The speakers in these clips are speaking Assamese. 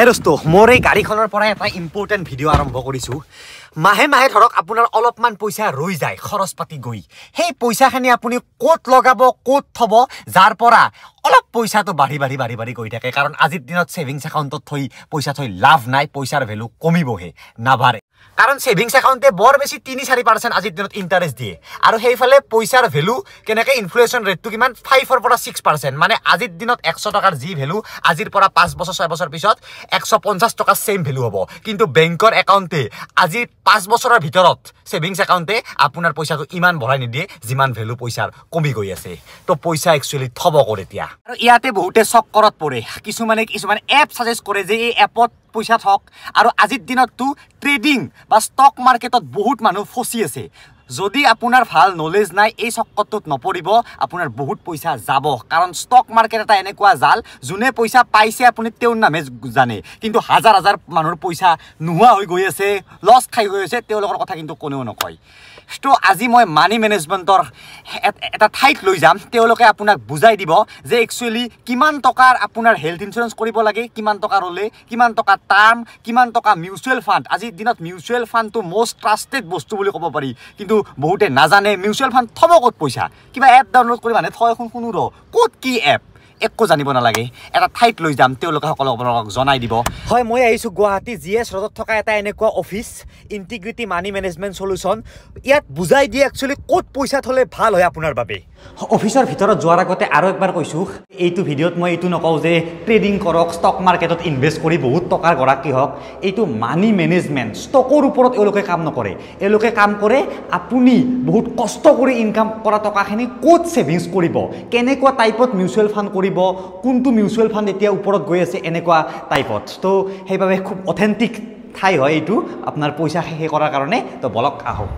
হে দোস্ত মোৰ এই গাড়ীখনৰ পৰাই এটা ইম্পৰ্টেণ্ট ভিডিঅ' আৰম্ভ কৰিছোঁ মাহে মাহে ধৰক আপোনাৰ অলপমান পইচা ৰৈ যায় খৰচ পাতি গৈ সেই পইচাখিনি আপুনি ক'ত লগাব ক'ত থ'ব যাৰ পৰা অলপ পইচাটো বাঢ়ি বাঢ়ি বাঢ়ি বাঢ়ি গৈ থাকে কাৰণ আজিৰ দিনত ছেভিংছ একাউণ্টত থৈ পইচা থৈ লাভ নাই পইচাৰ ভেলু কমিবহে নাভাৰে কাৰণ ছেভিংছ একাউণ্টে বৰ বেছি তিনি চাৰি পাৰ্চেণ্ট আজিৰ দিনত ইণ্টাৰেষ্ট দিয়ে আৰু সেইফালে পইচাৰ ভেলু কেনেকৈ ইনফ্লুৱেশ্যন ৰেটটো কিমান ফাইভৰ পৰা ছিক্স পাৰ্চেণ্ট মানে আজিৰ দিনত একশ টকাৰ যি ভেলু আজিৰ পৰা পাঁচ বছৰ ছয় বছৰ পিছত একশ পঞ্চাছ টকা ছেইম ভেলু হ'ব কিন্তু বেংকৰ একাউণ্টে আজি পাঁচ বছৰৰ ভিতৰত ছেভিংছ একাউণ্টে আপোনাৰ পইচাটো ইমান বঢ়াই নিদিয়ে যিমান ভেলু পইচাৰ কমি গৈ আছে তো পইচা একচুৱেলি থব কৰ এতিয়া আৰু ইয়াতে বহুতে চক চক্কৰত পৰে কিছুমানে কিছুমান এপ চাজেষ্ট কৰে যে এই এপত পইচা থওক আৰু আজিৰ দিনততো ট্ৰেডিং বা ষ্টক মাৰ্কেটত বহুত মানুহ ফচি আছে যদি আপোনাৰ ভাল নলেজ নাই এই চক্কৰটোত নপৰিব আপোনাৰ বহুত পইচা যাব কাৰণ ষ্টক মাৰ্কেট এটা এনেকুৱা জাল যোনে পইচা পাইছে আপুনি তেওঁৰ নামে জানে কিন্তু হাজাৰ হাজাৰ মানুহৰ পইচা নোহোৱা হৈ গৈ আছে লছ খাই গৈ আছে তেওঁলোকৰ কথা কিন্তু কোনেও নকয় তো আজি মই মানি মেনেজমেণ্টৰ এটা ঠাইত লৈ যাম তেওঁলোকে আপোনাক বুজাই দিব যে একচুৱেলি কিমান টকাৰ আপোনাৰ হেল্থ ইঞ্চুৰেঞ্চ কৰিব লাগে কিমান টকা ৰ'লে কিমান টকা টাৰ্ম কিমান টকা মিউচুৱেল ফাণ্ড আজিৰ দিনত মিউচুৱেল ফাণ্ডটো মষ্ট ট্ৰাষ্টেড বস্তু বুলি ক'ব পাৰি কিন্তু বহুতে নাজানে মিউচুৱেল ফাণ্ড থব ক'ত পইচা কিবা এপ ডাউনলোড কৰি মানে থয় শুনো ৰ ক'ত কি এপ একো জানিব নালাগে এটা ঠাইত লৈ যাম তেওঁলোকে সকলো আপোনালোকক জনাই দিব হয় মই আহিছোঁ গুৱাহাটী জি এছ ৰোডত থকা এটা এনেকুৱা office integrity money management solution ইয়াত বুজাই দিয়ে একচুৱেলি ক'ত পইচা থ'লে ভাল হয় আপোনাৰ বাবে অফিচৰ ভিতৰত যোৱাৰ আগতে আৰু একবাৰ কৈছোঁ এইটো ভিডিঅ'ত মই এইটো নকওঁ যে ট্ৰেডিং কৰক ষ্টক মাৰ্কেটত ইনভেষ্ট কৰি বহুত টকাৰ গৰাকী হওক এইটো মানি মেনেজমেণ্ট ষ্টকৰ ওপৰত এওঁলোকে কাম নকৰে এওঁলোকে কাম কৰে আপুনি বহুত কষ্ট কৰি ইনকাম কৰা টকাখিনি ক'ত ছেভিংছ কৰিব কেনেকুৱা টাইপত মিউচুৱেল ফাণ্ড কৰিব পৰিব কোনটো মিউচুৱেল ফাণ্ড এতিয়া ওপৰত গৈ আছে এনেকুৱা টাইপত তো সেইবাবে খুব অথেণ্টিক ঠাই হয় এইটো আপোনাৰ পইচা শেষ কৰাৰ কাৰণে তো বলক আহক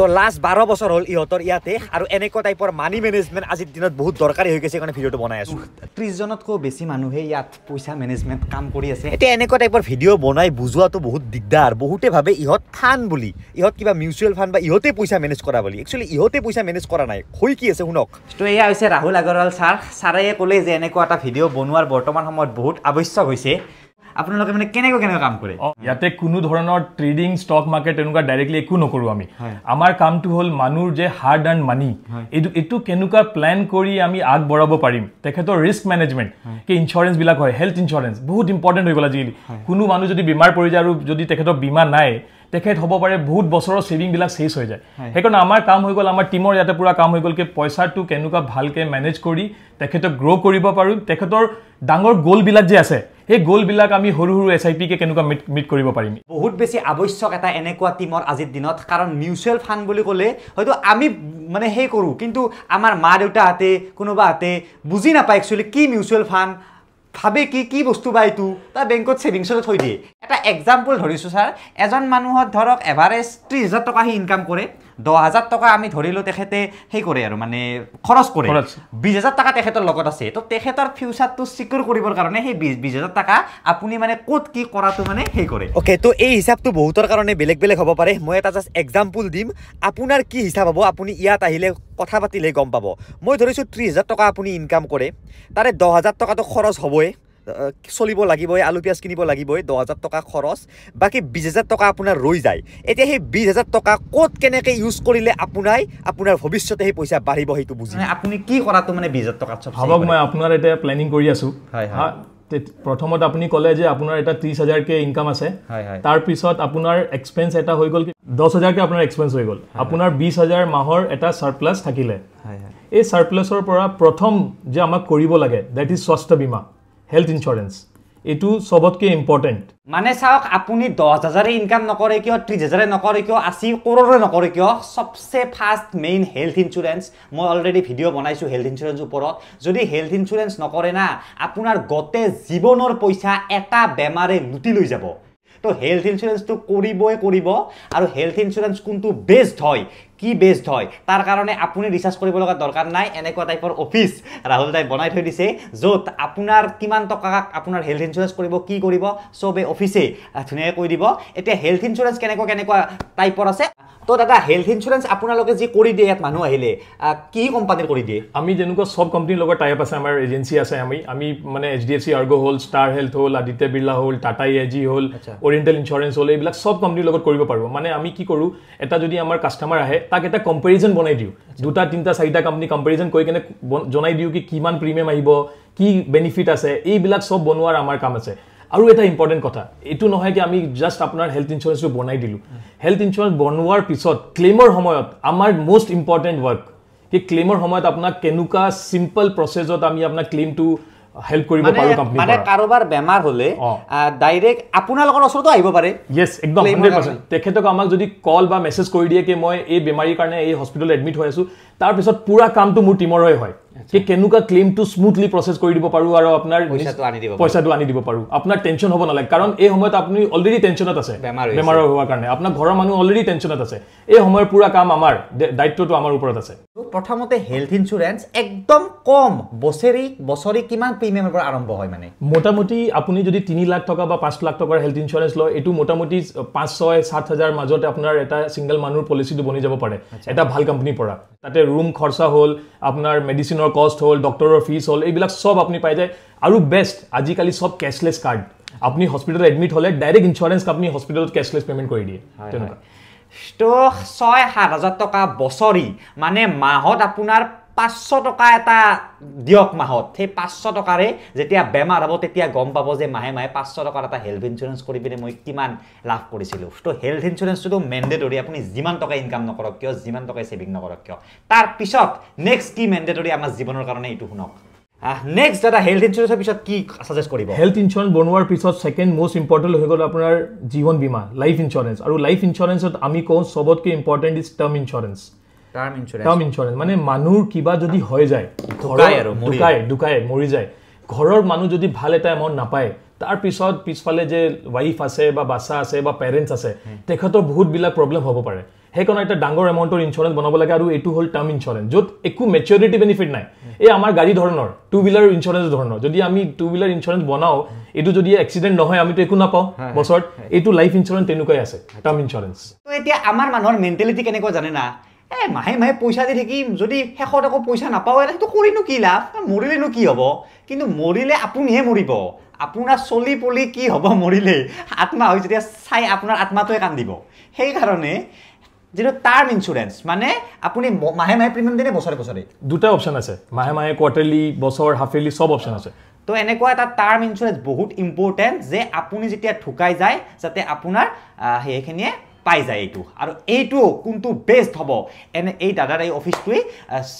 তো লাষ্ট বাৰ বছৰ হ'ল ইহঁতৰ ইয়াতে আৰু এনেকুৱা টাইপৰ মানি মেনেজমেণ্ট আজিৰ দিনত বহুত দৰকাৰী হৈ গৈছে সেইকাৰণে ভিডিঅ'টো বনাই আছোঁ ত্ৰিছজনতকৈ বেছি মানুহে ইয়াত পইচা মেনেজমেণ্ট কাম কৰি আছে এতিয়া এনেকুৱা টাইপৰ ভিডিঅ' বনাই বুজোৱাটো বহুত দিগদাৰ বহুতে ভাবে ইহঁত ফাণ্ড বুলি ইহঁত কিবা মিউচুৱেল ফাণ্ড বা ইহঁতে পইচা মেনেজ কৰা বুলি একচুৱেলি ইহঁতে পইচা মেনেজ কৰা নাই হৈ কি আছে শুনক তো এয়া হৈছে ৰাহুল আগৰৱাল ছাৰ ছাৰে ক'লে যে এনেকুৱা এটা ভিডিঅ' বনোৱাৰ বৰ্তমান সময়ত বহুত আৱশ্যক হৈছে আপোনালোকে মানে কেনেকৈ কেনেকৈ কাম কৰে ইয়াতে কোনো ধৰণৰ ট্ৰেডিং ষ্টক মাৰ্কেট তেনেকুৱা ডাইৰেক্টলি একো নকৰোঁ আমি আমাৰ কামটো হ'ল মানুহৰ যে হাৰ্ড আৰ্ণ মানি এইটো এইটো কেনেকুৱা প্লেন কৰি আমি আগবঢ়াব পাৰিম তেখেতৰ ৰিস্ক মেনেজমেণ্ট কি ইঞ্চুৰেঞ্চবিলাক হয় হেল্থ ইঞ্চুৰেঞ্চ বহুত ইম্পৰ্টেণ্ট হৈ গ'ল আজিকালি কোনো মানুহ যদি বীমাৰ পৰি যায় আৰু যদি তেখেতৰ বীমা নাই তেখেত হ'ব পাৰে বহুত বছৰৰ ছেভিংবিলাক শেষ হৈ যায় সেইকাৰণে আমাৰ কাম হৈ গ'ল আমাৰ টীমৰ ইয়াতে পূৰা কাম হৈ গ'ল কি পইচাটো কেনেকুৱা ভালকৈ মেনেজ কৰি তেখেতক গ্ৰ' কৰিব পাৰোঁ তেখেতৰ ডাঙৰ গ'লবিলাক যে আছে সেই গোলবিলাক আমি সৰু সৰু এছ আই পিকে কেনেকুৱা মিট মিট কৰিব পাৰিম বহুত বেছি আৱশ্যক এটা এনেকুৱা টিমৰ আজিৰ দিনত কাৰণ মিউচুৱেল ফাণ্ড বুলি ক'লে হয়তো আমি মানে সেই কৰোঁ কিন্তু আমাৰ মা দেউতাহঁতে কোনোবাহঁতে বুজি নাপায় একচুৱেলি কি মিউচুৱেল ফাণ্ড ভাবে কি কি বস্তু বা এইটো তাৰ বেংকত ছেভিংছতে থৈ দিয়ে এটা এক্সাম্পল ধৰিছোঁ ছাৰ এজন মানুহত ধৰক এভাৰেষ্ট ত্ৰিছ হাজাৰ টকা সি ইনকাম কৰে দহ হাজাৰ টকা আমি ধৰিলোঁ তেখেতে সেই কৰে আৰু মানে খৰচ কৰে বিছ হাজাৰ টকা তেখেতৰ লগত আছে তো তেখেতৰ ফিউচাৰটো সিকিউৰ কৰিবৰ কাৰণে সেই বিছ বিছ হাজাৰ টকা আপুনি মানে কত কি কৰাটো মানে সেই কৰে অ'কে তো এই হিচাপটো বহুতৰ কাৰণে বেলেগ বেলেগ হব পাৰে মই এটা জাষ্ট একজাম্পল দিম আপোনাৰ কি হিচাপ হব আপুনি ইয়াত আহিলে কথা পাতিলে গম পাব মই ধৰিছোঁ ত্ৰিছ হাজাৰ টকা আপুনি ইনকাম কৰে তাৰে দহ হাজাৰ টকাটো খৰচ হবই চলিব লাগিবই আলু পিঁয়াজ কিনিব লাগিবই দহ হাজাৰ টকা খৰচ বাকী বিছ হাজাৰ টকা আপোনাৰ ৰৈ যায় এতিয়া সেই বিছ হাজাৰ টকা ক'ত কেনেকৈ ইউজ কৰিলে আপোনাৰ আপোনাৰ ভৱিষ্যতে সেই পইচা বাঢ়িব সেইটো বুজি আপুনি কি কৰাটো মানে বিছ হাজাৰ টকাত ভাবক মই আপোনাৰ এতিয়া প্লেনিং কৰি আছোঁ হয় হয় প্ৰথমত আপুনি ক'লে যে আপোনাৰ এটা ত্ৰিছ হাজাৰকৈ ইনকাম আছে তাৰপিছত আপোনাৰ এক্সপেঞ্চ এটা হৈ গ'ল দহ হাজাৰকৈ আপোনাৰ এক্সপেঞ্চ হৈ গ'ল আপোনাৰ বিছ হাজাৰ মাহৰ এটা ছাৰপ্লাছ থাকিলে এই ছাৰপ্লাছৰ পৰা প্ৰথম যে আমাক কৰিব লাগে দেট ইজ স্বাস্থ্য বীমা হেল্থ ইঞ্চুৰেঞ্চ এইটো চবতকৈ ইম্পৰ্টেণ্ট মানে চাওক আপুনি দহ হাজাৰে ইনকাম নকৰে কিয় ত্ৰিছ হাজাৰে নকৰে কিয় আশী কৰোৰে নকৰে কিয় চবচে ফাষ্ট মেইন হেল্থ ইঞ্চুৰেঞ্চ মই অলৰেডি ভিডিঅ' বনাইছোঁ হেল্থ ইঞ্চুৰেঞ্চ ওপৰত যদি হেল্থ ইঞ্চুৰেঞ্চ নকৰে না আপোনাৰ গোটেই জীৱনৰ পইচা এটা বেমাৰে লুটি লৈ যাব ত' হেল্থ ইঞ্চুৰেঞ্চটো কৰিবই কৰিব আৰু হেল্থ ইঞ্চুৰেঞ্চ কোনটো বেষ্ট হয় কি বেষ্ট হয় তাৰ কাৰণে আপুনি ৰিচাৰ্জ কৰিব লগা দৰকাৰ নাই এনেকুৱা টাইপৰ অফিচ ৰাহুল দাই বনাই থৈ দিছে য'ত আপোনাৰ কিমান টকা আপোনাৰ হেল্থ ইঞ্চুৰেঞ্চ কৰিব কি কৰিব চবে অফিচে ধুনীয়াকৈ কৈ দিব এতিয়া হেল্থ ইঞ্চুৰেঞ্চ কেনেকুৱা কেনেকুৱা টাইপৰ আছে তো দাদা হেল্থ ইঞ্চুৰেঞ্চ আপোনালোকে যি কৰি দিয়ে ইয়াত মানুহ আহিলে কি কোম্পানীৰ কৰি দিয়ে আমি যেনেকুৱা চব কোম্পানীৰ লগত টাইপ আছে আমাৰ এজেঞ্চি আছে আমি আমি মানে H D F C ERGO হ'ল ষ্টাৰ হেল্থ হ'ল আদিত্য বিৰলা হ'ল টাটা এ জি হ'ল অৰিয়েণ্টেল ইঞ্চুৰেঞ্চ হ'ল এইবিলাক চব কোম্পানীৰ লগত কৰিব পাৰোঁ মানে আমি কি কৰোঁ এটা যদি আমাৰ কাষ্টমাৰ আহে তাক এটা কম্পেৰিজন বনাই দিওঁ দুটা তিনিটা চাৰিটা কোম্পানী কম্পেৰিজন কৰি কেনে জনাই দিওঁ কি কিমান প্ৰিমিয়াম আহিব কি বেনিফিট আছে এইবিলাক চব বনোৱাৰ আমাৰ কাম আছে আৰু এটা ইম্পৰ্টেণ্ট কথা এইটো নহয় কি আমি জাষ্ট আপোনাৰ হেল্থ ইঞ্চুৰেঞ্চটো বনাই দিলোঁ হেল্থ ইঞ্চুৰেঞ্চ বনোৱাৰ পিছত ক্লেইমৰ সময়ত আমাৰ ম'ষ্ট ইম্পৰ্টেণ্ট ৱৰ্ক কি ক্লেইমৰ সময়ত আপোনাক কেনেকুৱা চিম্পল প্ৰচেছত আমি আপোনাক ক্লেইমটো হেল্প কৰিব পাৰো কোম্পানী মানে কাৰোবাৰ বেমাৰ হলে ডাইৰেক্ট আপোনালোকৰ ওচৰতো আহিব পাৰে ইয়েছ একদম তেখেতক আমাক যদি কল বা মেছেজ কৰি দিয়ে কি মই এই বেমাৰীৰ কাৰণে এই হস্পিটেলত এডমিট হৈ আছো তাৰপিছত পুৰা কামটো মোৰ টীমৰে হয় সেই কেনেকুৱা ক্লেইমটো স্মুথলি প্ৰচেছ কৰি দিব পাৰোঁ আৰু আপোনাৰ পইচাটো আনি দিব পাৰোঁ আপোনাৰ টেনশ্যন হ'ব নালাগে কাৰণ এই সময়ত আপুনি অলৰেডি টেনশ্যনত আছে বেমাৰ হোৱাৰ কাৰণে আপোনাৰ ঘৰৰ মানুহ অলৰেডি টেনশ্যনত আছে এই সময়ৰ পূৰা কাম আমাৰ দায়িত্বটো আমাৰ ওপৰত আছে প্ৰথমতে হেল্থ ইঞ্চুৰেঞ্চ একদম কম বছৰি বছৰি কিমান প্ৰিমিয়ামৰ পৰা আৰম্ভ হয় মানে মোটামুটি আপুনি যদি তিনি লাখ টকা বা পাঁচ লাখ টকাৰ হেল্থ ইঞ্চুৰেঞ্চ লয় এইটো মোটামুটি পাঁচ ছয় সাত হাজাৰ মাজত আপোনাৰ এটা চিংগল মানুহৰ পলিচিটো বনি যাব পাৰে এটা ভাল কোম্পানীৰ পৰা তাতে ৰুম খৰচা হ'ল আপোনাৰ মেডিচিনৰ কষ্ট হ'ল ডক্টৰৰ ফিজ হ'ল এইবিলাক চব আপুনি পাই যায় আৰু বেষ্ট আজিকালি চব কেচলেছ কাৰ্ড আপুনি হস্পিটেলত এডমিট হ'লে ডাইৰেক্ট ইঞ্চুৰেঞ্চ আপুনি হস্পিটেলত কেচলেছ পেমেণ্ট কৰি দিয়ে তেনেকুৱা ছয় সাত হাজাৰ টকা বছৰি মানে মাহত আপোনাৰ পাঁচশ টকা এটা দিয়ক মাহত সেই পাঁচশ টকাৰে যেতিয়া বেমাৰ হ'ব তেতিয়া গম পাব যে মাহে মাহে পাঁচশ টকাৰ এটা হেল্থ ইঞ্চুৰেঞ্চ কৰি পিনে মই কিমান লাভ কৰিছিলোঁ ত' হেল্থ ইঞ্চুৰেঞ্চটোতো মেণ্ডেটৰী আপুনি যিমান টকা ইনকাম নকৰক কিয় যিমান টকা ছেভিং নকৰক কিয় তাৰপিছত নেক্সট কি মেণ্ডেটৰী আমাৰ জীৱনৰ কাৰণে এইটো শুনক নেক্সট দাদা হেল্থ ইঞ্চুৰেঞ্চৰ পিছত কি চাজেষ্ট কৰিব হেল্থ ইঞ্চুৰেঞ্চ বনোৱাৰ পিছত ছেকেণ্ড মষ্ট ইম্পৰ্টেণ্ট হৈ গ'ল আপোনাৰ জীৱন বীমা লাইফ ইঞ্চুৰেঞ্চ আৰু লাইফ ইঞ্চুৰেঞ্চত আমি কওঁ চবতকৈ important is term insurance term insurance term insurance মানে মানুহ কিবা যদি হয় যায় ঘৰৰ আৰু মৰি দুকাই দুকাই মৰি যায় ঘৰৰ মানুহ যদি ভাল এটা এমাউণ্ট নাপায় তাৰ পিছত পিছফালে যে ৱাইফ আছে বা বাচ্চা আছে বা পেৰেণ্টছ আছে তেখেতৰ বহুতবিলাক প্ৰব্লেম হ'ব পাৰে সেইকাৰণে এটা ডাঙৰ এমাউণ্টৰ ইঞ্চুৰেঞ্চ বনাব লাগে আৰু এইটো হ'ল টাৰ্ম ইঞ্চুৰেঞ্চ য'ত একো মেচিয়ৰিটি বেনিফিট নাই এই আমাৰ গাড়ী ধৰণৰ টু হুইলাৰ ইঞ্চুৰেঞ্চ ধৰণৰ যদি আমি টু হুইলাৰ ইঞ্চুৰেঞ্চ বনাওঁ এইটো যদি এক্সিডেণ্ট নহয় আমিতো একো নাপাওঁ বছৰত এইটো লাইফ ইঞ্চুৰেঞ্চ তেনেকুৱাই আছে টাৰ্ম ইঞ্চুৰেঞ্চ এতিয়া আমাৰ মানুহৰ মেণ্টেলিটি কেনেকুৱা জানে না এ মাহে মাহে পইচা দি থাকিম যদি শেষত আকৌ পইচা নাপাওঁ সেইটো কৰিনো কি লাভ মৰিলেনো কি হ'ব কিন্তু মৰিলে আপুনিহে মৰিব আপোনাৰ চলি পলি কি হ'ব মৰিলে আত্মা হৈ যেতিয়া চাই আপোনাৰ আত্মাটোৱে কান্দিব সেইকাৰণে যিটো টাৰ্ম ইঞ্চুৰেঞ্চ মানে আপুনি মাহে মাহে প্ৰিমিয়াম দিনে বছৰে বছৰে দুটা অপশ্যন আছে মাহে মাহে কোৱাৰ্টাৰলি বছৰ হাফ ইয়াৰলি চব অপশ্যন আছে তো এনেকুৱা এটা টাৰ্ম ইঞ্চুৰেঞ্চ বহুত ইম্পৰ্টেণ্ট যে আপুনি যেতিয়া ঢুকাই যায় যাতে আপোনাৰ সেইখিনিয়ে পাই যায় এইটো আৰু এইটো কোনটো বেষ্ট হ'ব এনে এই দাদাৰ এই অফিচটোৱে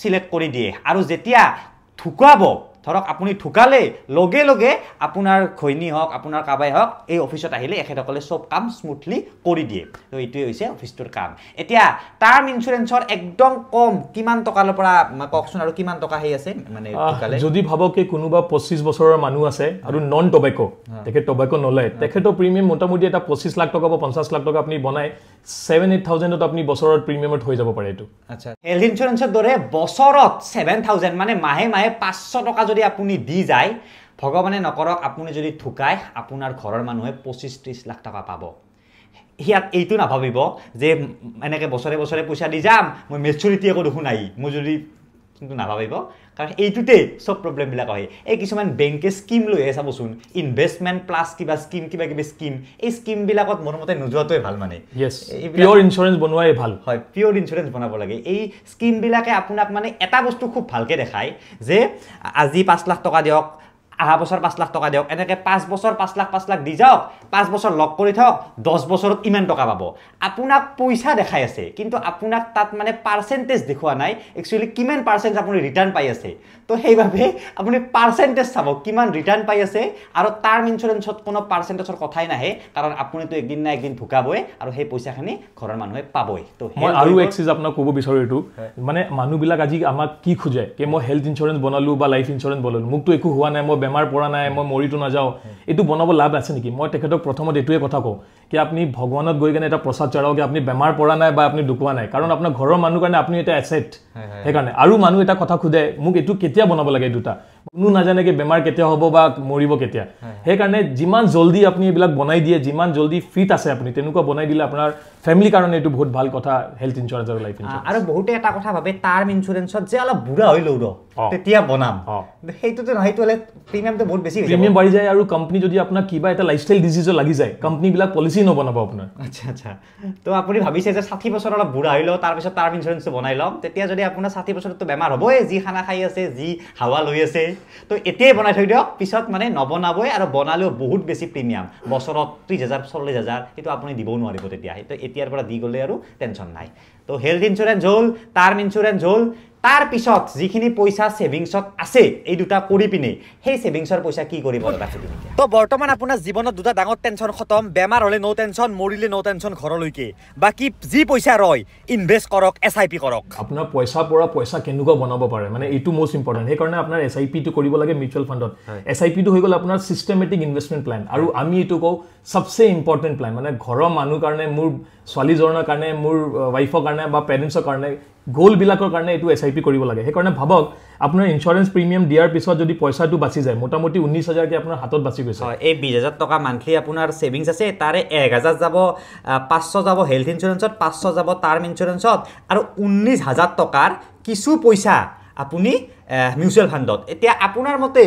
চিলেক্ট কৰি দিয়ে আৰু যেতিয়া ঢুকুৱাব ধৰক আপুনি ঢুকালেই লগে লগে আপোনাৰ ঘৈনী হওক আপোনাৰ কাবাই হওক এই অফিচত আহিলে এখেতসকলে চব কাম স্মুথলি কৰি দিয়ে তো এইটোৱে হৈছে অফিচটোৰ কাম এতিয়া টাৰ্ম ইঞ্চুৰেঞ্চৰ একদম কম কিমান টকাৰ পৰা কওকচোন আৰু কিমান টকা আছে মানে যদি ভাবক কোনোবা পঁচিছ বছৰৰ মানুহ আছে আৰু নন টবেক তেখেত টবেকো নলয় তেখেতৰ প্ৰিমিয়াম মোটামুটি এটা পঁচিছ লাখ টকা বা পঞ্চাছ লাখ টকা আপুনি বনাই ছেভেন এইট থাউজেণ্ডত আপুনি বছৰত প্ৰিমিয়ামত হৈ যাব পাৰে এইটো আচ্ছা হেল্থ ইঞ্চুৰেঞ্চৰ দৰে বছৰত ছেভেন থাউজেণ্ড মানে মাহে মাহে পাঁচশ টকা যদি আপুনি দি যায় ভগৱানে নকৰক আপুনি যদি ঢুকায় আপোনাৰ ঘৰৰ মানুহে পঁচিছ ত্ৰিছ লাখ টকা পাব সিয়াত এইটো নাভাবিব যে এনেকৈ বছৰে বছৰে পইচা দি যাম মই মেচুৰিটি একো দেখোঁ নাই মোৰ যদি কিন্তু নাভাবিব কাৰণ এইটোতে চব প্ৰব্লেমবিলাক আহে এই কিছুমান বেংকে স্কিম লৈ আহে চাবচোন ইনভেষ্টমেণ্ট প্লাছ কিবা স্কিম কিবা কিবি স্কিম এই স্কিমবিলাকত মনমতে নোযোৱাটোৱে ভাল মানে পিয়ৰ ইঞ্চুৰেঞ্চ বনোৱাই ভাল হয় পিয়ৰ ইঞ্চুৰেঞ্চ বনাব লাগে এই স্কিমবিলাকে আপোনাক মানে এটা বস্তু খুব ভালকৈ দেখায় যে আজি পাঁচ লাখ টকা দিয়ক আহা বছৰ পাঁচ লাখ টকা দিয়ক এনেকৈ পাঁচ বছৰ পাঁচ লাখ পাঁচ লাখ দি যাওক পাঁচ বছৰ লগ কৰি থাকক দহ বছৰত ইমান টকা পাব আপোনাক পইচা দেখাই আছে কিন্তু আপোনাক তাত মানে পাৰ্চেণ্টেজ দেখুওৱা নাই একচুৱেলি কিমান পাৰ্চেণ্টেজ আপুনি ৰিটাৰ্ণ পাই আছে তো সেইবাবে আপুনি পাৰ্চেণ্টেজ চাব কিমান ৰিটাৰ্ণ পাই আছে আৰু টাৰ্ম ইঞ্চুৰেঞ্চত কোনো পাৰ্চেণ্টেজৰ কথাই নাহে কাৰণ আপুনিতো একদিন নাই একদিন ভুকাবই আৰু সেই পইচাখিনি ঘৰৰ মানুহে পাবই তো মই আৰু এক্সিজ আপোনাক ক'ব বিচাৰোঁ এইটো মানে মানুহবিলাক আজি আমাক কি খোজে কি মই হেল্থ ইঞ্চুৰেঞ্চ বনালোঁ বা লাইফ ইঞ্চুৰেঞ্চ বনালোঁ মোকতো একো হোৱা নাই মই বেমাৰ পৰা নাই মই মৰিটো নাযাওঁ এইটো বনাব লাভ আছে নেকি মই তেখেতক প্ৰথমত এইটোৱে কথা কওঁ কি আপুনি ভগৱানত গৈ কেনে এটা প্ৰসাদ চাৰক আপুনি বেমাৰ পৰা নাই বা আপুনি ঢুকোৱা নাই কাৰণ আপোনাৰ ঘৰৰ মানুহ কাৰণে আপুনি এটা এছেট সেইকাৰণে আৰু মানুহ এটা কথা সোধে মোক এইটো কেতিয়া বনাব লাগে দুটা কোনো নাজানে কি বেমাৰ কেতিয়া হ'ব বা মৰিব কেতিয়া সেইকাৰণে যিমান জল্দি আপুনি এইবিলাক বনাই দিয়ে যিমান জল্দি ফিট আছে আপুনি তেনেকুৱা বনাই দিলে আপোনাৰ ফেমিলিৰ কাৰণে এইটো বহুত ভাল কথা হেল্থ ইঞ্চুৰেঞ্চ আৰু লাইফ আৰু বহুতে এটা কথা ভাবে টাৰ্ম ইঞ্চুৰেঞ্চত যে অলপ বুঢ়া হৈ লওঁ তেতিয়া বনাম সেইটোতো নহয় সেইটো হ'লে প্ৰিমিয়ামটো বহুত বেছি প্ৰিমিয়াম বাঢ়ি যায় আৰু কোম্পানী যদি আপোনাৰ কিবা এটা লাইফ ষ্টাইল ডিজিজো লাগি যায় কোম্পানীবিলাক পলিচি নবনাব আপোনাৰ আচ্ছা আচ্ছা তো আপুনি ভাবিছে যে ষাঠি বছৰ অলপ বুঢ়া হৈ লওঁ তাৰপিছত টাৰ্ম ইঞ্চুৰেঞ্চটো বনাই লওঁ তেতিয়া যদি আপোনাৰ ষাঠি বছৰতটো বেমাৰ হ'বই যি খানা খাই আছে যি হাৱা লৈ আছে তো এতিয়াই বনাই থৈ দিয়ক পিছত মানে নবনাবই আৰু বনালেও বহুত বেছি প্ৰিমিয়াম বছৰত ত্ৰিছ হাজাৰ চল্লিছ হাজাৰ সেইটো আপুনি দিবও নোৱাৰিব তেতিয়া সেইটো এতিয়াৰ পৰা দি গ'লে আৰু টেনশ্যন নাই তো হেলথ ইঞ্চুৰেঞ্চ হ'ল টাৰ্ম ইঞ্চুৰেঞ্চ হ'ল তাৰ পিছত যিখিনি পইচা ছেভিংছত আছে এই দুটা কৰি পিনে সেই ছেভিংছৰ পইচা কি কৰিব তো বৰ্তমান আপোনাৰ জীৱনত দুটা ডাঙৰ টেনচন খতম বেমাৰ হ'লে ন' টেনচন মৰিলে ন' টেনচন ঘৰলৈকে বাকী যি পইচা ৰয় ইনভেষ্ট কৰক এছ আই পি কৰক আপোনাৰ পইচাৰ পৰা পইচা কেনেকুৱা বনাব পাৰে মানে এইটো মষ্ট ইম্পৰ্টেণ্ট সেইকাৰণে আপোনাৰ এছ আই পিটো কৰিব লাগে মিউচুৱেল ফাণ্ডত এছ আই পিটো হৈ গ'ল আপোনাৰ ছিষ্টেমেটিক ইনভেষ্টমেণ্ট প্লেন আৰু আমি এইটো কওঁ চবচে ইম্পৰ্টেণ্ট প্লেন মানে ঘৰৰ মানুহ মোৰ ছোৱালীজনৰ কাৰণে মোৰ ৱাইফৰ কাৰণে বা পেৰেণ্টছৰ কাৰণে গ'লবিলাকৰ কাৰণে এইটো এছ আই পি কৰিব লাগে সেইকাৰণে ভাবক আপোনাৰ ইঞ্চুৰেঞ্চ প্ৰিমিয়াম দিয়াৰ পিছত যদি পইচাটো বাচি যায় মোটামুটি ঊনৈছ হাজাৰকৈ আপোনাৰ হাতত বাচি গৈছে হয় এই বিছ হাজাৰ টকা মান্থলি আপোনাৰ ছেভিংছ আছে তাৰে এক হাজাৰ যাব পাঁচশ যাব হেল্থ ইঞ্চুৰেঞ্চত পাঁচশ যাব টাৰ্ম ইঞ্চুৰেঞ্চত আৰু ঊনৈছ হাজাৰ টকাৰ কিছু পইচা আপুনি মিউচুৱেল ফাণ্ডত এতিয়া আপোনাৰ মতে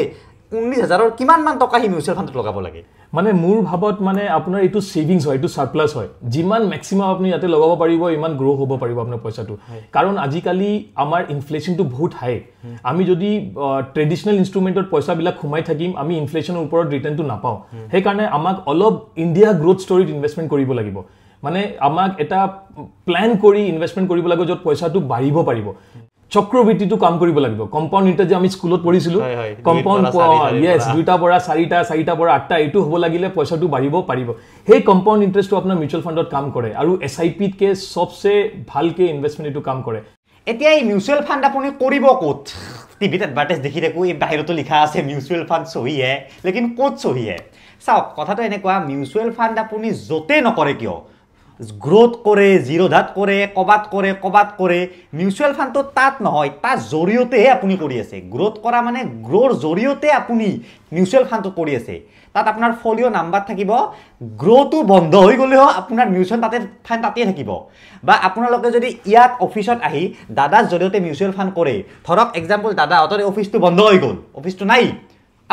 ঊনৈছ হাজাৰৰ কিমানমান টকা সেই মিউচুৱেল ফাণ্ডত লগাব লাগে মানে মোৰ ভাৱত মানে আপোনাৰ এইটো ছেভিংছ হয় এইটো ছাৰপ্লাছ হয় যিমান মেক্সিমাম আপুনি ইয়াতে লগাব পাৰিব ইমান গ্ৰ' হ'ব পাৰিব আপোনাৰ পইচাটো কাৰণ আজিকালি আমাৰ ইনফ্লেশ্যনটো বহুত হাই আমি যদি ট্ৰেডিশ্যনেল ইনষ্ট্ৰুমেণ্টত পইচাবিলাক সোমাই থাকিম আমি ইনফ্লেশ্যনৰ ওপৰত ৰিটাৰ্ণটো নাপাওঁ সেইকাৰণে আমাক অলপ ইণ্ডিয়া গ্ৰ'থ ষ্ট'ৰিত ইনভেষ্টমেণ্ট কৰিব লাগিব মানে আমাক এটা প্লেন কৰি ইনভেষ্টমেণ্ট কৰিব লাগিব য'ত পইচাটো বাঢ়িব পাৰিব চক্ৰবৃত্তিটো কাম কৰিব লাগিব কম্পাউণ্ড ইণ্টাৰ যে আমি স্কুলত পঢ়িছিলোঁ কম্পাউণ্ড য়েছ দুটাৰ পৰা চাৰিটা চাৰিটাৰ পৰা আঠটা এইটো হ'ব লাগিলে পইচাটো বাঢ়িব পাৰিব সেই কম্পাউণ্ড ইণ্টাৰেষ্টটো আপোনাৰ মিউচুৱেল ফাণ্ডত কাম কৰে আৰু এছ আই পিতকে চবচে ভালকে ইনভেষ্টমেণ্ট এইটো কাম কৰে এতিয়া এই মিউচুৱেল ফাণ্ড আপুনি কৰিব ক'ত টিভিত এডভাৰ্টাইজ দেখি থাকোঁ এই বাহিৰতো লিখা আছে মিউচুৱেল ফাণ্ড চহীয়ে লেকিন ক'ত চহীয়ে চাওক কথাটো এনেকুৱা মিউচুৱেল ফাণ্ড আপুনি য'তে নকৰে কিয় গ্ৰ'থ কৰে জিৰোধাত কৰে ক'বাত কৰে ক'বাত কৰে মিউচুৱেল ফাণ্ডটো তাত নহয় তাৰ জৰিয়তেহে আপুনি কৰি আছে গ্ৰ'থ কৰা মানে গ্ৰ'ৰ জৰিয়তে আপুনি মিউচুৱেল ফাণ্ডটো কৰি আছে তাত আপোনাৰ ফলিঅ' নাম্বাৰ থাকিব গ্ৰ'টো বন্ধ হৈ গ'লেও আপোনাৰ মিউচুৱেল তাতে ফাণ্ড তাতেই থাকিব বা আপোনালোকে যদি ইয়াত অফিচত আহি দাদাৰ জৰিয়তে মিউচুৱেল ফাণ্ড কৰে ধৰক এক্সাম্পল দাদাহঁতৰ অফিচটো বন্ধ হৈ গ'ল অফিচটো নাই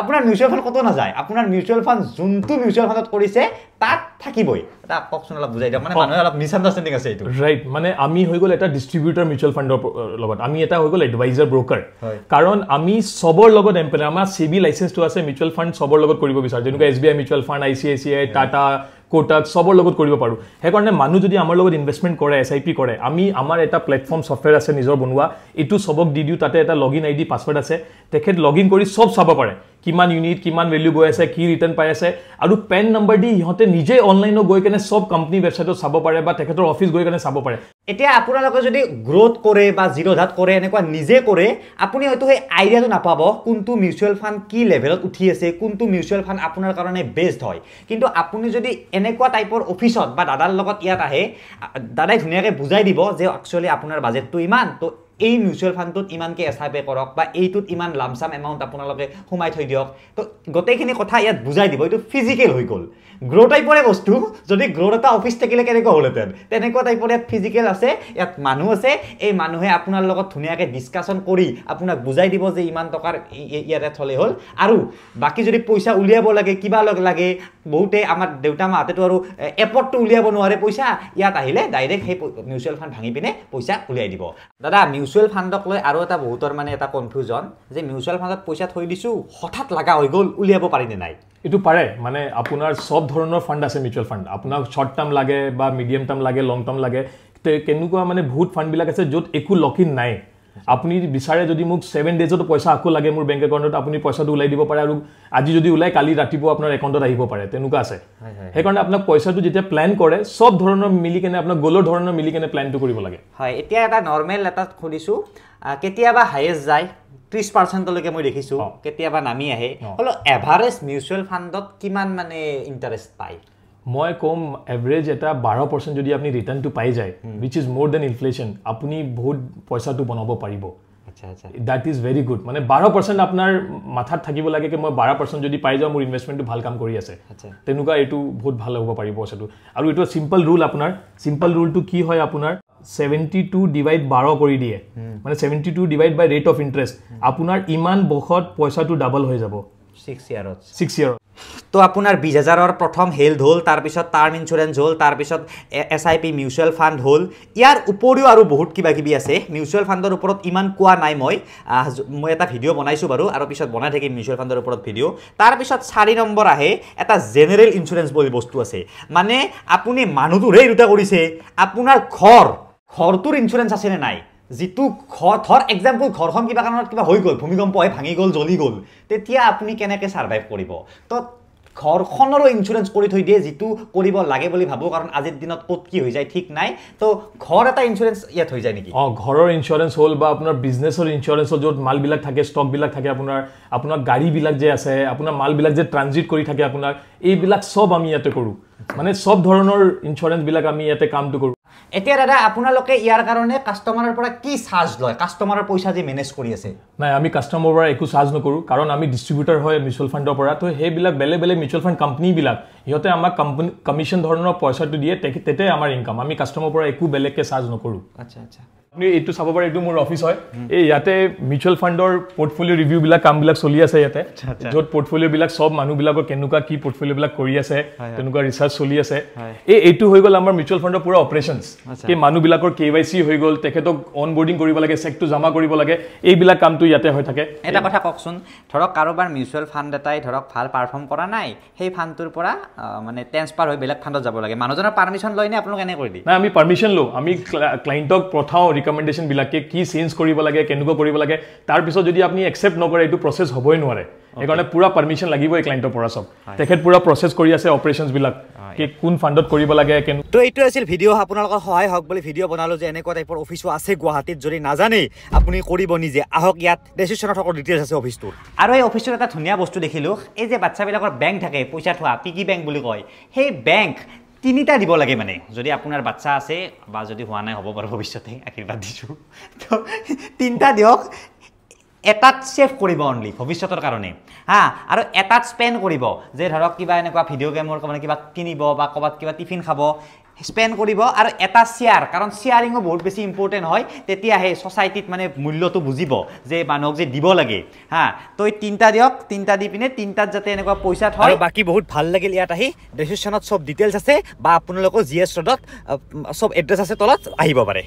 আপোনাৰ মিউচুৱেল ফাণ্ড ক'তো নাযায় আপোনাৰ মিউচুৱেল ফাণ্ড যোনটো মিউচুৱেল ফাণ্ডত কৰিছে তাত থাকিবই এটা কওকচোন অলপ বুজাই দিয়ক মানে মানুহে অলপ মিছআণ্ডাৰষ্টেণ্ডিং আছে এইটো ৰাইট মানে আমি হৈ গ'ল এটা ডিষ্ট্ৰিবিউটাৰ মিউচুৱেল ফাণ্ডৰ লগত আমি এটা হৈ গ'ল এডভাইজাৰ ব্ৰ'কাৰ কাৰণ আমি চবৰ লগত এম্পেল আমাৰ চি বি লাইচেঞ্চটো আছে মিউচুৱেল ফাণ্ড চবৰ লগত কৰিব বিচাৰোঁ যেনেকুৱা S B I mutual fund I C I C I Tata Kotak চবৰ লগত কৰিব পাৰোঁ সেইকাৰণে মানুহ যদি আমাৰ লগত ইনভেষ্টমেণ্ট কৰে এছ আই পি কৰে আমি আমাৰ এটা প্লেটফৰ্ম ছফ্টৱেৰ আছে নিজৰ বনোৱা এইটো চবক দি দিওঁ তাতে এটা log in I D password আছে তেখেত লগ ইন কৰি চব চাব পাৰে কিমান ইউনিট কিমান ভেলিউ বৈ আছে কি ৰিটাৰ্ণ পাই আছে আৰু পেন নম্বৰ দি সিহঁতে নিজে অনলাইনত গৈ কেনে চব কোম্পানী ৱেবছাইটত চাব পাৰে বা তেখেতৰ অফিচ গৈ কেনে চাব পাৰে এতিয়া আপোনালোকে যদি গ্ৰ'থ কৰে বা জিৰ' ধাত কৰে এনেকুৱা নিজে কৰে আপুনি হয়তো সেই আইডিয়াটো নাপাব কোনটো মিউচুৱেল ফাণ্ড কি লেভেলত উঠি আছে কোনটো মিউচুৱেল ফাণ্ড আপোনাৰ কাৰণে বেষ্ট হয় কিন্তু আপুনি যদি এনেকুৱা টাইপৰ অফিচত বা দাদাৰ লগত ইয়াত আহে দাদাই ধুনীয়াকৈ বুজাই দিব যে একচুৱেলি আপোনাৰ বাজেটটো ইমান ত' এই মিউচুৱেল ফাণ্ডটোত ইমানকৈ এছাবে কৰক বা এইটোত ইমান লামচাম এমাউণ্ট আপোনালোকে সোমাই থৈ দিয়ক তো গোটেইখিনি কথা ইয়াত বুজাই দিব এইটো ফিজিকেল হৈ গ'ল গ্ৰ' টাইপৰে বস্তু যদি গ্ৰ'ত এটা অফিচ থাকিলে কেনেকুৱা হ'লহেঁতেন তেনেকুৱা টাইপৰ ইয়াত ফিজিকেল আছে ইয়াত মানুহ আছে এই মানুহে আপোনাৰ লগত ধুনীয়াকৈ ডিছকাশ্যন কৰি আপোনাক বুজাই দিব যে ইমান টকাৰ ইয়াতে থ'লে হ'ল আৰু বাকী যদি পইচা উলিয়াব লাগে কিবা লগ লাগে বহুতে আমাৰ দেউতা মাহঁতেতো আৰু এপতটো উলিয়াব নোৱাৰে পইচা ইয়াত আহিলে ডাইৰেক্ট সেই মিউচুৱেল ফাণ্ড ভাঙি পিনে পইচা উলিয়াই দিব দাদা মিউচুৱেল ফাণ্ডক লৈ আৰু এটা বহুতৰ মানে এটা কনফিউজন যে মিউচুৱেল ফাণ্ডত পইচা থৈ দিছোঁ হঠাৎ লগা হৈ গ'ল উলিয়াব পাৰিনে নাই এইটো পাৰে মানে আপোনাৰ চব ধৰণৰ ফাণ্ড আছে মিউচুৱেল ফাণ্ড আপোনাক শ্বৰ্ট টাৰ্ম লাগে বা মিডিয়াম টাৰ্ম লাগে লং টাৰ্ম লাগে কেনেকুৱা মানে বহুত ফাণ্ডবিলাক আছে য'ত একো লক নাই আপুনি বিচাৰে যদি মোক ছেভেন ডেজতো পইচা আকৌ লাগে মোৰ বেংক একাউণ্টত আপুনি পইচাটো ওলাই দিব পাৰে আৰু আজি যদি ওলাই কালি ৰাতিপুৱা আপোনাৰ একাউণ্টত আহিব পাৰে তেনেকুৱা আছে সেইকাৰণে আপোনাক পইচাটো যেতিয়া প্লেন কৰে চব ধৰণৰ মিলি কেনে আপোনাক গ'লৰ ধৰণৰ মিলি কেনে প্লেনটো কৰিব লাগে হয় এতিয়া এটা নৰ্মেল এটা খুলিছোঁ কেতিয়াবা হায়েষ্ট যায় ত্ৰিছ পাৰ্চেণ্টলৈকে মই দেখিছোঁ কেতিয়াবা নামি আহে হ'লেও এভাৰেজ মিউচুৱেল ফাণ্ডত কিমান মানে ইণ্টাৰেষ্ট পায় মই ক'ম এভাৰেজ এটা বাৰ পাৰ্চেণ্ট যদি আপুনি ৰিটাৰ্ণটো পাই যায় which is more than inflation আপুনি বহুত পইচাটো বনাব পাৰিব ডেট ইজ ভেৰি গুড মানে বাৰ পাৰ্চেণ্ট আপোনাৰ মাথাত থাকিব লাগে কি মই বাৰ পাৰ্চেণ্ট যদি পাই যাওঁ মোৰ ইনভেষ্টমেণ্টটো ভাল কাম কৰি আছে তেনেকুৱা এইটো বহুত ভাল হ'ব পাৰিব পইচাটো আৰু এইটো চিম্পল ৰুল আপোনাৰ চিম্পল ৰুলটো কি হয় আপোনাৰ ছেভেণ্টি টু ডিভাইড বাৰ কৰি দিয়ে মানে seventy two divide by rate of interest আপোনাৰ ইমান বসত পইচাটো ডাবল হৈ যাব ছিক্স ইয়াৰত ছিক্স ইয়াৰত তো আপোনাৰ বিছ হাজাৰৰ প্ৰথম হেল্থ হ'ল তাৰপিছত টাৰ্ম ইঞ্চুৰেঞ্চ হ'ল তাৰপিছত S I P mutual fund হ'ল ইয়াৰ উপৰিও আৰু বহুত কিবা কিবি আছে মিউচুৱেল ফাণ্ডৰ ওপৰত ইমান কোৱা নাই মই মই এটা ভিডিঅ' বনাইছোঁ বাৰু আৰু পিছত বনাই থাকিম মিউচুৱেল ফাণ্ডৰ ওপৰত ভিডিঅ' তাৰপিছত চাৰি নম্বৰ আহে এটা জেনেৰেল ইঞ্চুৰেঞ্চ বুলি বস্তু আছে মানে আপুনি মানুহটোৰহে দুটা কৰিছে আপোনাৰ ঘৰ ঘৰটোৰ ইঞ্চুৰেঞ্চ আছেনে নাই যিটো ঘৰ ধৰ এক্সাম্পল ঘৰখন কিবা কাৰণত কিবা হৈ গ'ল ভূমিকম্পই ভাঙি গ'ল জ্বলি গ'ল তেতিয়া আপুনি কেনেকৈ ছাৰ্ভাইভ কৰিব তো ঘৰখনৰো ইঞ্চুৰেঞ্চ কৰি থৈ দিয়ে যিটো কৰিব লাগে বুলি ভাবোঁ কাৰণ আজিৰ দিনত ক'ত কি হৈ যায় ঠিক নাই তো ঘৰ এটা ইঞ্চুৰেঞ্চ ইয়াত হৈ যায় নেকি অঁ ঘৰৰ ইঞ্চুৰেঞ্চ হ'ল বা আপোনাৰ বিজনেছৰ ইঞ্চুৰেঞ্চ হ'ল য'ত মালবিলাক থাকে ষ্টকবিলাক থাকে আপোনাৰ আপোনাৰ গাড়ীবিলাক যে আছে আপোনাৰ মালবিলাক যে ট্ৰানজিট কৰি থাকে আপোনাৰ এইবিলাক চব আমি ইয়াতে কৰোঁ মানে চব ধৰণৰ ইঞ্চুৰেঞ্চবিলাক আমি ইয়াতে কামটো কৰোঁ এতিয়া দাদা আপোনালোকে ইয়াৰ কাৰণে কাষ্টমাৰৰ পৰা কি চাৰ্জ লয় কাষ্টমাৰৰ পইচা যে মেনেজ কৰি আছে নাই আমি কাষ্টমাৰৰ পৰা একো চাৰ্জ নকৰোঁ কাৰণ আমি ডিষ্ট্ৰিবিউটাৰ হয় মিউচুৱেল ফাণ্ডৰ পৰা তো সেইবিলাক বেলেগ বেলেগ মিউচুৱেল ফাণ্ড কোম্পানীবিলাক সিহঁতে আমাক কম্পানী কমিশ্যন ধৰণৰ পইচাটো দিয়ে তেতিয়াই আমাৰ ইনকাম আমি কাষ্টমাৰৰ পৰা একো বেলেগকৈ চাৰ্জ নকৰোঁ আচ্ছা আচ্ছা আপুনি এইটো চাব পাৰে এইটো মোৰ অফিচ হয় এই ইয়াতে মিউচুৱেল ফাণ্ডৰ পৰ্টফলিঅ' ৰিভিউবিলাক কামবিলাক চলি আছে ইয়াতে য'ত পৰ্টফলিঅ'বিলাক চব মানুহবিলাকৰ কেনেকুৱা কি পৰ্টফলিঅ'বিলাক কৰি আছে তেনেকুৱা ৰিচাৰ্চ চলি আছে এই এইটো হৈ গ'ল আমাৰ মিউচুৱেল ফাণ্ডৰ পূৰা অপাৰেশ্যনছ সেই মানুহবিলাকৰ কে ৱাই চি হৈ গ'ল তেখেতক অন বৰ্ডিং কৰিব লাগে চেকটো জমা কৰিব লাগে এইবিলাক কামটো ইয়াতে হৈ থাকে এটা কথা কওকচোন ধৰক কাৰোবাৰ মিউচুৱেল ফাণ্ড এটাই ধৰক ভাল পাৰফৰ্ম কৰা নাই সেই ফাণ্ডটোৰ পৰা মানে ট্ৰেঞ্চফাৰ হৈ বেলেগ ফাণ্ডত যাব লাগে মানুহজনৰ পাৰ্মিশ্যন লয়নে আপোনালোকে এনেকৈ দিয়ে নাই আমি পাৰ্মিশ্যন লওঁ আমি ক্লাইণ্টক প্ৰথম ৰিকমেণ্ডেশ্যনবিলাকে কি চেঞ্জ কৰিব লাগে কেনেকুৱা কৰিব লাগে তাৰপিছত যদি আপুনি একচেপ্ট নকৰে এইটো প্ৰচেছ হ'বই নোৱাৰে সেইকাৰণে পুৰা পাৰ্মিশ্যন লাগিবই ক্লাইণ্টৰ পৰা চব তেখেত পুৰা প্ৰচেছ কৰি আছে অপাৰেশ্যনবিলাক কোন ফাণ্ডত কৰিব লাগে তো এইটো আছিল ভিডিঅ' আপোনালোকৰ সহায় হওক বুলি ভিডিঅ' বনালোঁ যে এনেকুৱা টাইপৰ অফিচো আছে গুৱাহাটীত যদি নাজানেই আপুনি কৰিব নিজে আহক ইয়াত ডেচিশ্যনত সকলো ডিটেইলছ আছে অফিচটোৰ আৰু এই অফিচটোত এটা ধুনীয়া বস্তু দেখিলোঁ এই যে বাচ্ছাবিলাকৰ বেংক থাকে পইচা থোৱা পিকি বেংক বুলি কয় সেই বেংক তিনিটা দিব লাগে মানে যদি আপোনাৰ বাচ্ছা আছে বা যদি হোৱা নাই হ'ব বাৰু ভৱিষ্যতে আশীৰ্বাদ দিছোঁ তো তিনিটা দিয়ক এটাত ছেভ কৰিব অনলি ভৱিষ্যতৰ কাৰণে হা আৰু এটাত স্পেণ্ড কৰিব যে ধৰক কিবা এনেকুৱা ভিডিঅ' গেমৰ মানে কিবা কিনিব বা ক'ৰবাত কিবা টিফিন খাব স্পেন কৰিব আৰু এটা শ্বেয়াৰ কাৰণ শ্বেয়াৰিঙো বহুত বেছি ইম্পৰ্টেণ্ট হয় তেতিয়াহে ছ'চাইটিত মানে মূল্যটো বুজিব যে মানুহক যে দিব লাগে হা তো তিনিটা দিয়ক তিনিটা দি পিনে তিনিটাত যাতে এনেকুৱা পইচা থয় বাকী বহুত ভাল লাগিল ইয়াত আহি ডিচিশ্যনত চব ডিটেইলছ আছে বা আপোনালোকৰ জি এছ ৰ'ডত চব এড্ৰেছ আছে তলত আহিব পাৰে